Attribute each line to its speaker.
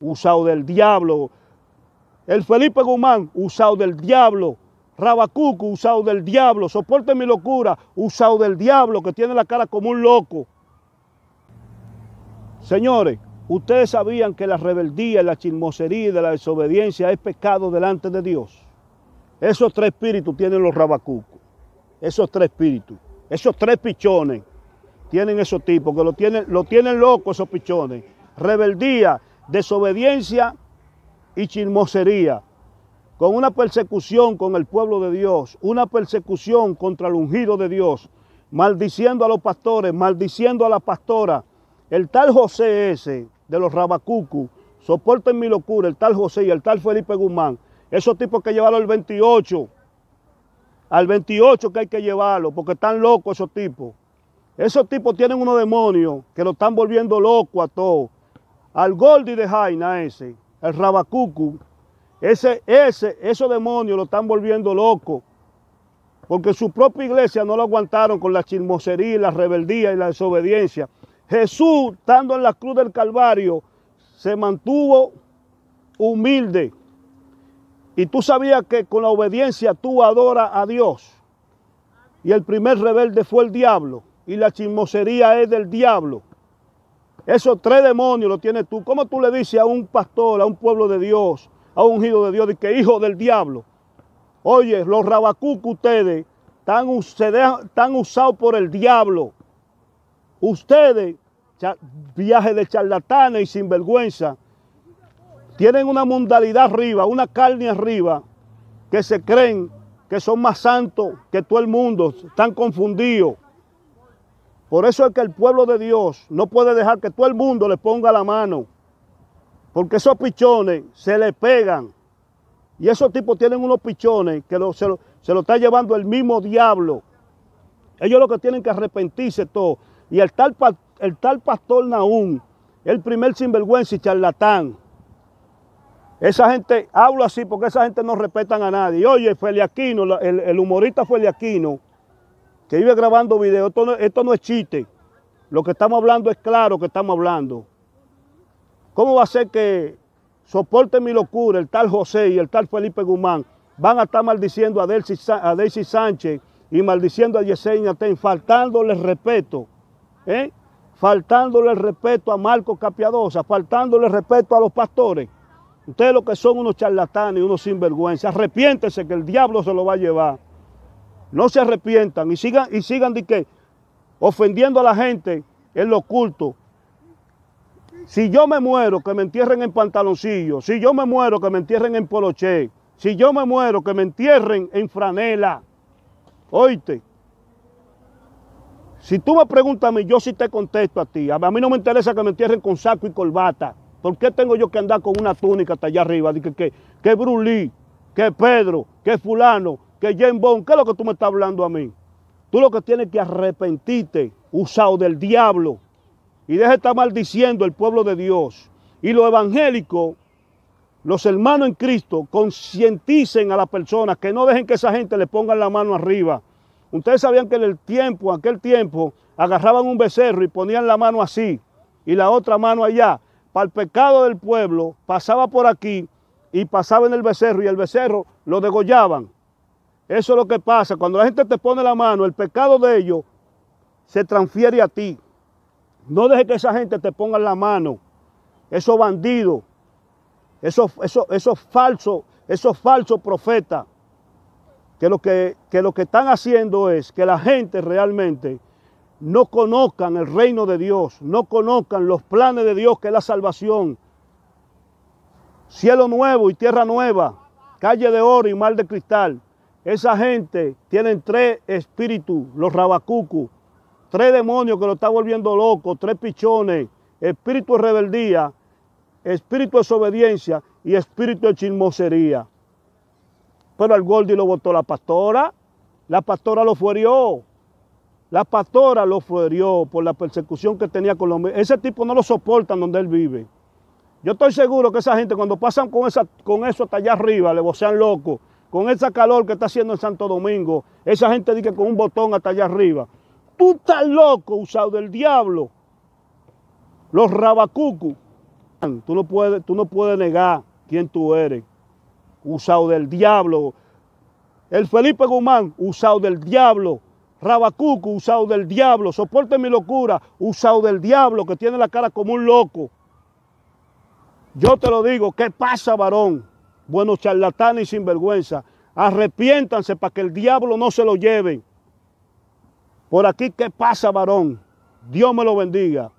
Speaker 1: usado del diablo. El Felipe Guzmán, usado del diablo. Rabacuco, usado del diablo. Soporte mi locura, usado del diablo, que tiene la cara como un loco. Señores, ustedes sabían que la rebeldía, la chismosería y la desobediencia es pecado delante de Dios. Esos tres espíritus tienen los rabacucos. Esos tres espíritus. Esos tres pichones tienen esos tipos, que lo tienen, lo tienen locos esos pichones. Rebeldía, desobediencia y chismosería, con una persecución con el pueblo de Dios, una persecución contra el ungido de Dios, maldiciendo a los pastores, maldiciendo a la pastora. El tal José ese de los Rabacucu, soporten mi locura, el tal José y el tal Felipe Guzmán, esos tipos que llevaron el 28, al 28 que hay que llevarlo, porque están locos esos tipos. Esos tipos tienen unos demonios que lo están volviendo loco a todos al Goldi de Jaina ese, el Rabacucu, ese, ese, esos demonios lo están volviendo loco. Porque su propia iglesia no lo aguantaron con la chismosería, la rebeldía y la desobediencia. Jesús, estando en la cruz del Calvario, se mantuvo humilde. Y tú sabías que con la obediencia tú adoras a Dios. Y el primer rebelde fue el diablo. Y la chismosería es del diablo. Esos tres demonios los tienes tú. ¿Cómo tú le dices a un pastor, a un pueblo de Dios, a un hijo de Dios, que hijo del diablo? Oye, los rabacucos ustedes están, están usados por el diablo. Ustedes, viajes de charlatanes y sinvergüenza, tienen una mundalidad arriba, una carne arriba, que se creen que son más santos que todo el mundo. Están confundidos. Por eso es que el pueblo de Dios no puede dejar que todo el mundo le ponga la mano, porque esos pichones se le pegan. Y esos tipos tienen unos pichones que se, lo, está llevando el mismo diablo. Ellos lo que tienen que arrepentirse todo. Y el tal, el tal pastor Naúm, el primer sinvergüenza y charlatán. Esa gente habla así porque esa gente no respetan a nadie. oye, Feli el, el humorista Feliaquino, que iba grabando videos, esto no, es chiste. Lo que estamos hablando es claro que estamos hablando. ¿Cómo va a ser que soporte mi locura el tal José y el tal Felipe Guzmán van a estar maldiciendo a Daisy Sánchez y maldiciendo a Yesenia Ten, faltándole respeto, ¿eh? faltándole respeto a Marco Capiadosa, faltándole respeto a los pastores. Ustedes lo que son unos charlatanes, unos sinvergüenzas, arrepiéntese que el diablo se lo va a llevar no se arrepientan y sigan, y sigan de que ofendiendo a la gente en lo oculto. Si yo me muero, que me entierren en pantaloncillo. Si yo me muero, que me entierren en poloché. Si yo me muero, que me entierren en franela. Oíste. Si tú me preguntas a mí, yo sí te contesto a ti. A mí no me interesa que me entierren con saco y corbata. ¿Por qué tengo yo que andar con una túnica hasta allá arriba? que, que, que Brulí, que Pedro, que fulano, que Jen Bond, ¿qué es lo que tú me estás hablando a mí? Tú lo que tienes que arrepentirte, usado del diablo, y deja de estar maldiciendo el pueblo de Dios. Y los evangélicos, los hermanos en Cristo, concienticen a las personas que no dejen que esa gente le pongan la mano arriba. Ustedes sabían que en el tiempo, aquel tiempo, agarraban un becerro y ponían la mano así y la otra mano allá. Para el pecado del pueblo pasaba por aquí y pasaba en el becerro y el becerro lo degollaban. Eso es lo que pasa. Cuando la gente te pone la mano, el pecado de ellos se transfiere a ti. No dejes que esa gente te ponga la mano. Esos bandidos, esos, falsos, esos falsos profetas, que lo que, que lo que están haciendo es que la gente realmente no conozcan el reino de Dios, no conozcan los planes de Dios, que es la salvación. Cielo nuevo y tierra nueva, calle de oro y mar de cristal. Esa gente tiene tres espíritus, los rabacucu, tres demonios que lo están volviendo loco, tres pichones, espíritu de rebeldía, espíritu de desobediencia y espíritu de chismosería. Pero al Gordi lo votó la pastora, la pastora lo fuerió. La pastora lo fuerió por la persecución que tenía con los... Ese tipo no lo soportan donde él vive. Yo estoy seguro que esa gente cuando pasan con, esa, con eso hasta allá arriba, le vocean loco con esa calor que está haciendo en Santo Domingo, esa gente dice con un botón hasta allá arriba. Tú estás loco, usado del diablo. Los rabacucu. Tú no puedes, tú no puedes negar quién tú eres. Usado del diablo. El Felipe Guzmán, usado del diablo. Rabacucu, usado del diablo. Soporte mi locura, usado del diablo, que tiene la cara como un loco. Yo te lo digo, ¿qué pasa, varón? buenos charlatanes y sinvergüenza. Arrepiéntanse para que el diablo no se lo lleve. Por aquí, ¿qué pasa, varón? Dios me lo bendiga.